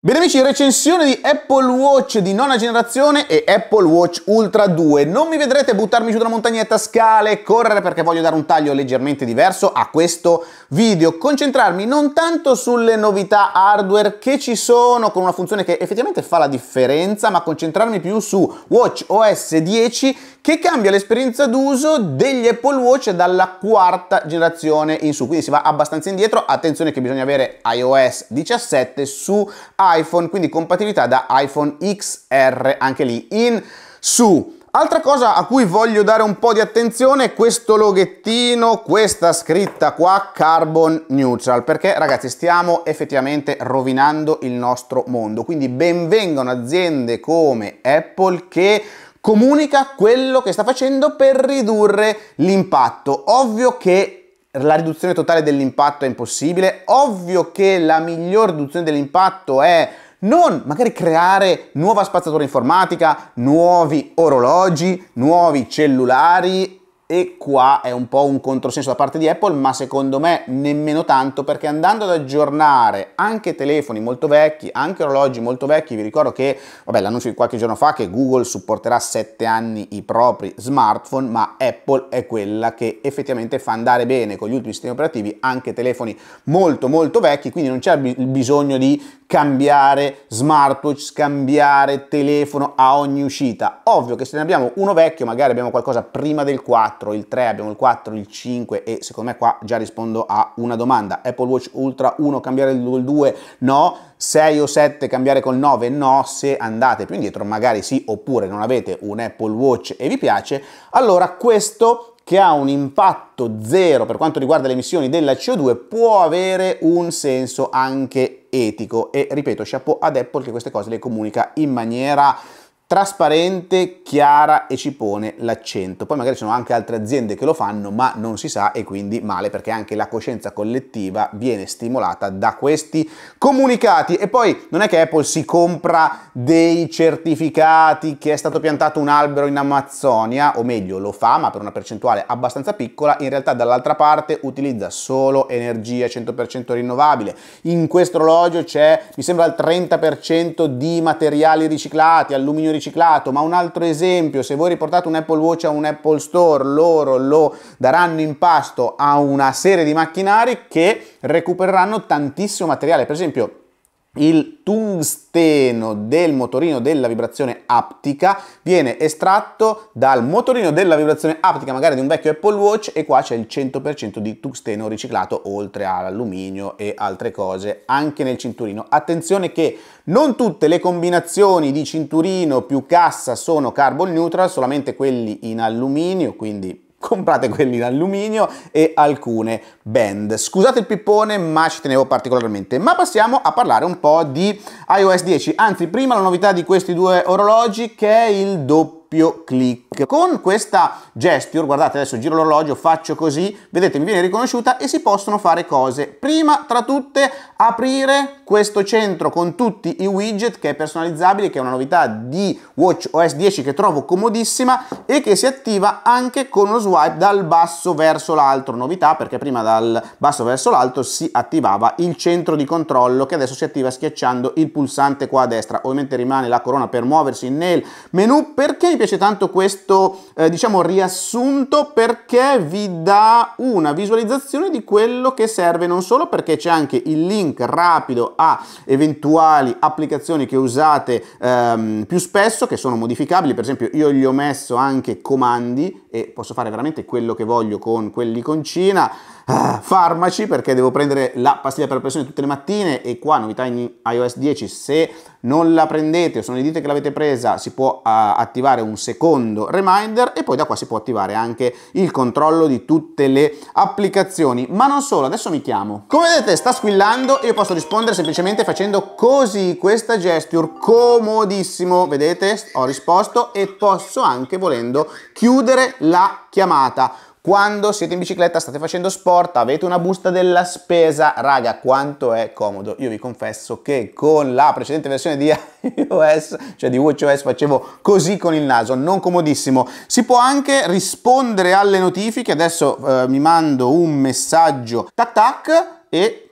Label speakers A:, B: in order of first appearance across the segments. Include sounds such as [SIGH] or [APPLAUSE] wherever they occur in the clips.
A: Bene amici, recensione di Apple Watch di nona generazione e Apple Watch Ultra 2. Non mi vedrete buttarmi giù da una montagnetta, scale, correre perché voglio dare un taglio leggermente diverso a questo video. Concentrarmi non tanto sulle novità hardware che ci sono con una funzione che effettivamente fa la differenza, ma concentrarmi più su Watch OS 10 che cambia l'esperienza d'uso degli Apple Watch dalla quarta generazione in su. Quindi si va abbastanza indietro. Attenzione che bisogna avere iOS 17 su iOS iPhone, quindi compatibilità da iPhone XR anche lì in su. Altra cosa a cui voglio dare un po' di attenzione è questo loghettino, questa scritta qua, Carbon Neutral, perché ragazzi stiamo effettivamente rovinando il nostro mondo, quindi benvengano aziende come Apple che comunica quello che sta facendo per ridurre l'impatto. Ovvio che la riduzione totale dell'impatto è impossibile. Ovvio che la miglior riduzione dell'impatto è non magari creare nuova spazzatura informatica, nuovi orologi, nuovi cellulari e qua è un po' un controsenso da parte di Apple, ma secondo me nemmeno tanto perché andando ad aggiornare anche telefoni molto vecchi, anche orologi molto vecchi, vi ricordo che, vabbè, l'annuncio di qualche giorno fa che Google supporterà 7 anni i propri smartphone, ma Apple è quella che effettivamente fa andare bene con gli ultimi sistemi operativi anche telefoni molto molto vecchi, quindi non c'è il bisogno di cambiare smartwatch, scambiare telefono a ogni uscita. Ovvio che se ne abbiamo uno vecchio, magari abbiamo qualcosa prima del 4, il 3, abbiamo il 4, il 5 e secondo me qua già rispondo a una domanda. Apple Watch Ultra 1 cambiare il 2? No. 6 o 7 cambiare col 9? No, se andate più indietro magari sì, oppure non avete un Apple Watch e vi piace, allora questo che ha un impatto zero per quanto riguarda le emissioni della CO2 può avere un senso anche etico e ripeto chapeau ad Apple che queste cose le comunica in maniera trasparente, chiara e ci pone l'accento. Poi magari ci sono anche altre aziende che lo fanno, ma non si sa e quindi male perché anche la coscienza collettiva viene stimolata da questi comunicati. E poi non è che Apple si compra dei certificati che è stato piantato un albero in Amazzonia, o meglio lo fa, ma per una percentuale abbastanza piccola, in realtà dall'altra parte utilizza solo energia 100% rinnovabile. In questo orologio c'è, mi sembra, il 30% di materiali riciclati, alluminio riciclato, riciclato, ma un altro esempio, se voi riportate un Apple Watch a un Apple Store, loro lo daranno in pasto a una serie di macchinari che recupereranno tantissimo materiale, per esempio il tungsteno del motorino della vibrazione aptica viene estratto dal motorino della vibrazione aptica magari di un vecchio Apple Watch e qua c'è il 100% di tungsteno riciclato oltre all'alluminio e altre cose anche nel cinturino. Attenzione che non tutte le combinazioni di cinturino più cassa sono carbon neutral, solamente quelli in alluminio, quindi comprate quelli in alluminio e alcune band. Scusate il pippone, ma ci tenevo particolarmente. Ma passiamo a parlare un po' di iOS 10, anzi prima la novità di questi due orologi che è il doppio doppio clic. Con questa gesture, guardate adesso giro l'orologio, faccio così, vedete mi viene riconosciuta e si possono fare cose. Prima tra tutte aprire questo centro con tutti i widget che è personalizzabile, che è una novità di Watch OS 10 che trovo comodissima e che si attiva anche con lo swipe dal basso verso l'alto, novità perché prima dal basso verso l'alto si attivava il centro di controllo che adesso si attiva schiacciando il pulsante qua a destra, ovviamente rimane la corona per muoversi nel menu perché i piace tanto questo eh, diciamo riassunto perché vi dà una visualizzazione di quello che serve non solo perché c'è anche il link rapido a eventuali applicazioni che usate ehm, più spesso che sono modificabili per esempio io gli ho messo anche comandi e posso fare veramente quello che voglio con quell'iconcina. Ah, farmaci perché devo prendere la pastiglia per la pressione tutte le mattine e qua novità in iOS 10 se non la prendete o se non dite che l'avete presa si può uh, attivare un secondo reminder e poi da qua si può attivare anche il controllo di tutte le applicazioni ma non solo adesso mi chiamo come vedete sta squillando e io posso rispondere semplicemente facendo così questa gesture comodissimo vedete ho risposto e posso anche volendo chiudere la chiamata. Quando siete in bicicletta, state facendo sport, avete una busta della spesa, raga, quanto è comodo. Io vi confesso che con la precedente versione di iOS, cioè di WatchOS, facevo così con il naso, non comodissimo. Si può anche rispondere alle notifiche, adesso eh, mi mando un messaggio tac tac e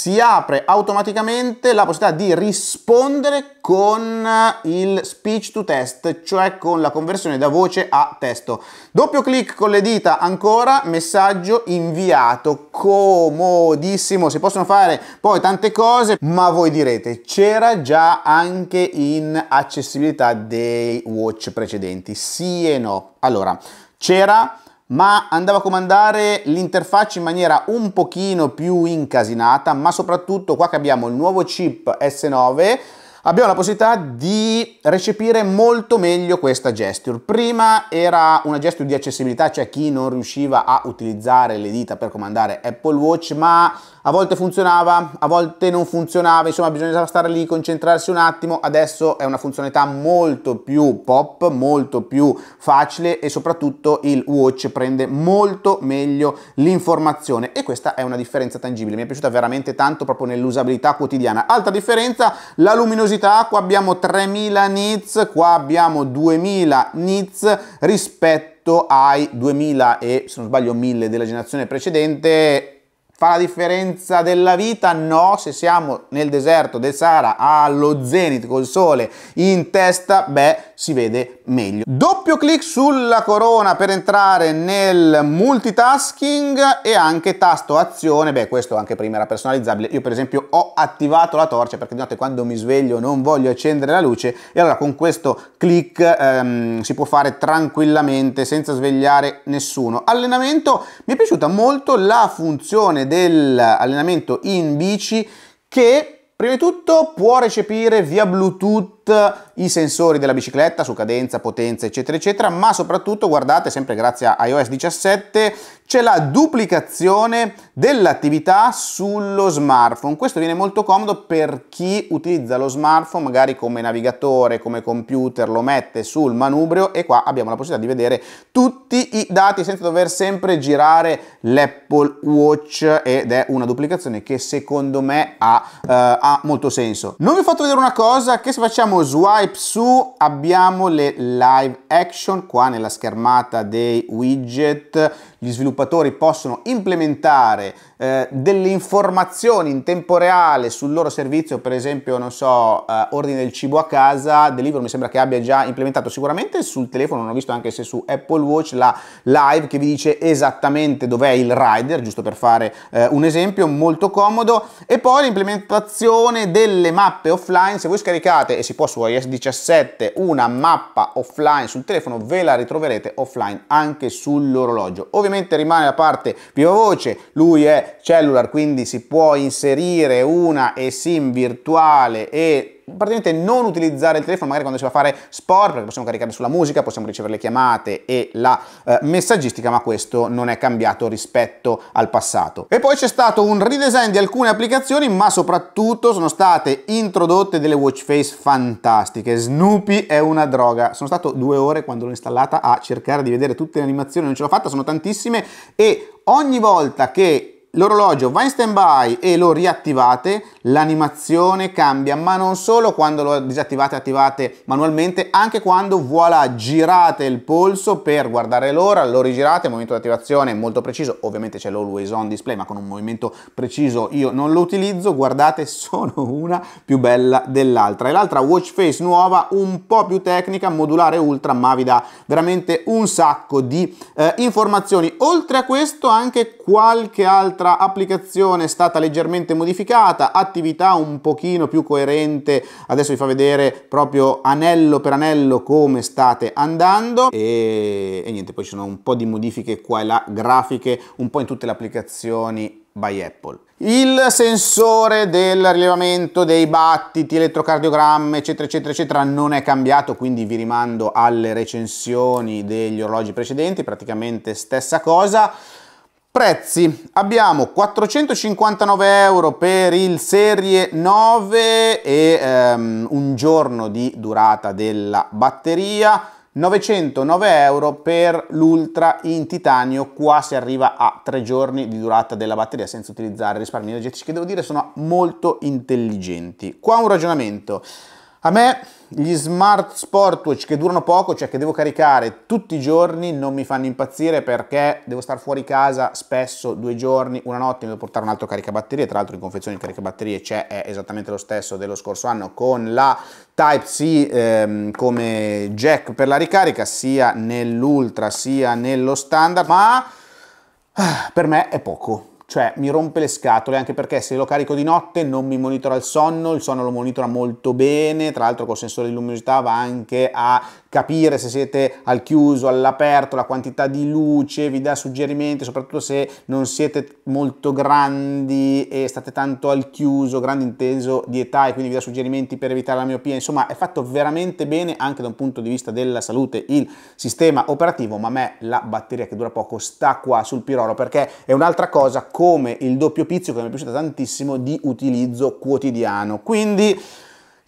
A: si apre automaticamente la possibilità di rispondere con eh, il speech to test, cioè con la conversione da voce a testo. Doppio clic con le dita ancora, messaggio inviato, comodissimo, si possono fare poi tante cose, ma voi direte c'era già anche in accessibilità dei watch precedenti, sì e no. Allora, c'era ma andava a comandare l'interfaccia in maniera un pochino più incasinata, ma soprattutto qua che abbiamo il nuovo chip S9, abbiamo la possibilità di recepire molto meglio questa gesture. Prima era una gesture di accessibilità, cioè chi non riusciva a utilizzare le dita per comandare Apple Watch, ma a volte funzionava, a volte non funzionava, insomma bisognava stare lì, concentrarsi un attimo, adesso è una funzionalità molto più pop, molto più facile e soprattutto il watch prende molto meglio l'informazione e questa è una differenza tangibile, mi è piaciuta veramente tanto proprio nell'usabilità quotidiana. Altra differenza, la luminosità, qua abbiamo 3000 nits, qua abbiamo 2000 nits rispetto ai 2000 e se non sbaglio 1000 della generazione precedente Fa la differenza della vita? No, se siamo nel deserto del Sahara allo zenit col sole in testa, beh, si vede meglio. Doppio clic sulla corona per entrare nel multitasking e anche tasto azione, beh questo anche prima era personalizzabile, io per esempio ho attivato la torcia perché di notte quando mi sveglio non voglio accendere la luce e allora con questo clic ehm, si può fare tranquillamente senza svegliare nessuno. Allenamento, mi è piaciuta molto la funzione dell'allenamento in bici che Prima di tutto può recepire via Bluetooth i sensori della bicicletta su cadenza, potenza, eccetera, eccetera, ma soprattutto, guardate, sempre grazie a iOS 17, c'è la duplicazione dell'attività sullo smartphone. Questo viene molto comodo per chi utilizza lo smartphone magari come navigatore, come computer, lo mette sul manubrio e qua abbiamo la possibilità di vedere tutti i dati senza dover sempre girare l'Apple Watch ed è una duplicazione che secondo me ha, eh, ha molto senso. Non vi ho fatto vedere una cosa che se facciamo swipe su abbiamo le live action qua nella schermata dei widget, gli sviluppatori sviluppatori possono implementare eh, delle informazioni in tempo reale sul loro servizio, per esempio, non so, eh, ordine del cibo a casa, Deliveroo mi sembra che abbia già implementato sicuramente sul telefono, non ho visto anche se su Apple Watch la live che vi dice esattamente dov'è il rider, giusto per fare eh, un esempio, molto comodo, e poi l'implementazione delle mappe offline, se voi scaricate e si può su iOS 17 una mappa offline sul telefono, ve la ritroverete offline anche sull'orologio. Ovviamente rimane la parte viva voce, lui è cellular, quindi si può inserire una eSIM virtuale e praticamente non utilizzare il telefono magari quando si va a fare sport perché possiamo caricare sulla musica, possiamo ricevere le chiamate e la eh, messaggistica ma questo non è cambiato rispetto al passato. E poi c'è stato un redesign di alcune applicazioni ma soprattutto sono state introdotte delle watch face fantastiche. Snoopy è una droga, sono stato due ore quando l'ho installata a cercare di vedere tutte le animazioni, non ce l'ho fatta, sono tantissime e ogni volta che l'orologio va in stand by e lo riattivate, l'animazione cambia, ma non solo quando lo disattivate e attivate manualmente, anche quando voilà, girate il polso per guardare l'ora, lo rigirate, il momento di attivazione è molto preciso, ovviamente c'è l'always on display, ma con un movimento preciso io non lo utilizzo, guardate [LAUGHS] sono una più bella dell'altra. E l'altra watch face nuova, un po' più tecnica, modulare ultra, ma vi dà veramente un sacco di eh, informazioni. Oltre a questo anche qualche altra Altra applicazione è stata leggermente modificata, attività un pochino più coerente, adesso vi fa vedere proprio anello per anello come state andando e, e niente, poi ci sono un po' di modifiche qua e là, grafiche, un po' in tutte le applicazioni by Apple. Il sensore del rilevamento dei battiti, elettrocardiogramma, eccetera, eccetera, eccetera, non è cambiato, quindi vi rimando alle recensioni degli orologi precedenti, praticamente stessa cosa. Prezzi, abbiamo 459 euro per il serie 9 e ehm, un giorno di durata della batteria, 909 euro per l'Ultra in titanio, qua si arriva a 3 giorni di durata della batteria senza utilizzare risparmi energetici che devo dire sono molto intelligenti. Qua un ragionamento. A me gli smart sportwatch che durano poco, cioè che devo caricare tutti i giorni, non mi fanno impazzire perché devo stare fuori casa spesso due giorni, una notte mi devo portare un altro caricabatterie, tra l'altro in confezione il caricabatterie c'è, è esattamente lo stesso dello scorso anno con la Type-C ehm, come jack per la ricarica, sia nell'Ultra sia nello standard, ma ah, per me è poco cioè mi rompe le scatole anche perché se lo carico di notte non mi monitora il sonno, il sonno lo monitora molto bene, tra l'altro col sensore di luminosità va anche a capire se siete al chiuso, all'aperto, la quantità di luce, vi dà suggerimenti, soprattutto se non siete molto grandi e state tanto al chiuso, grande inteso di età e quindi vi dà suggerimenti per evitare la miopia, insomma è fatto veramente bene anche da un punto di vista della salute il sistema operativo, ma a me la batteria che dura poco sta qua sul Piroro perché è un'altra cosa come il doppio pizzico che mi è piaciuto tantissimo di utilizzo quotidiano. Quindi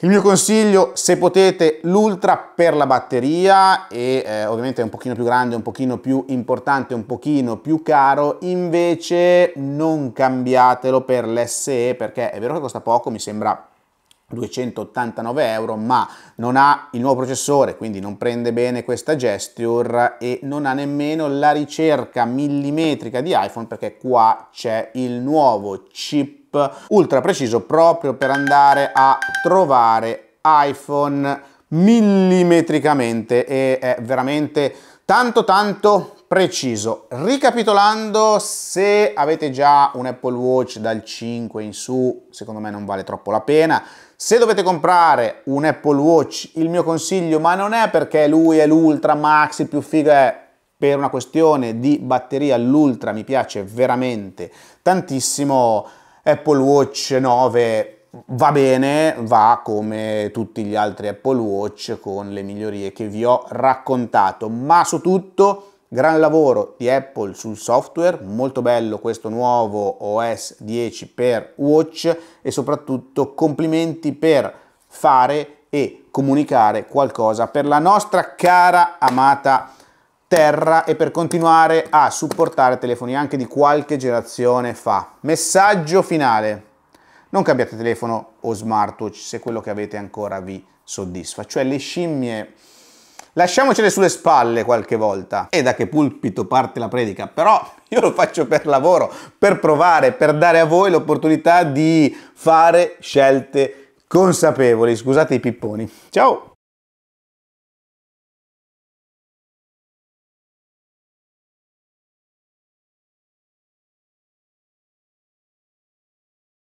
A: il mio consiglio, se potete, l'Ultra per la batteria e eh, ovviamente è un pochino più grande, un pochino più importante, un pochino più caro, invece non cambiatelo per l'SE perché è vero che costa poco, mi sembra 289 euro ma non ha il nuovo processore quindi non prende bene questa gesture e non ha nemmeno la ricerca millimetrica di iPhone perché qua c'è il nuovo chip ultra preciso proprio per andare a trovare iPhone millimetricamente e è veramente tanto tanto preciso. Ricapitolando, se avete già un Apple Watch dal 5 in su, secondo me non vale troppo la pena. Se dovete comprare un Apple Watch, il mio consiglio, ma non è perché lui è l'ultra max, il più figo è per una questione di batteria, l'ultra mi piace veramente tantissimo Apple Watch 9 va bene, va come tutti gli altri Apple Watch con le migliorie che vi ho raccontato, ma su tutto gran lavoro di Apple sul software, molto bello questo nuovo OS 10 per Watch e soprattutto complimenti per fare e comunicare qualcosa per la nostra cara amata terra e per continuare a supportare telefoni anche di qualche generazione fa. Messaggio finale. Non cambiate telefono o smartwatch se quello che avete ancora vi soddisfa. Cioè le scimmie lasciamocele sulle spalle qualche volta. E da che pulpito parte la predica? Però io lo faccio per lavoro, per provare, per dare a voi l'opportunità di fare scelte consapevoli. Scusate i pipponi. Ciao!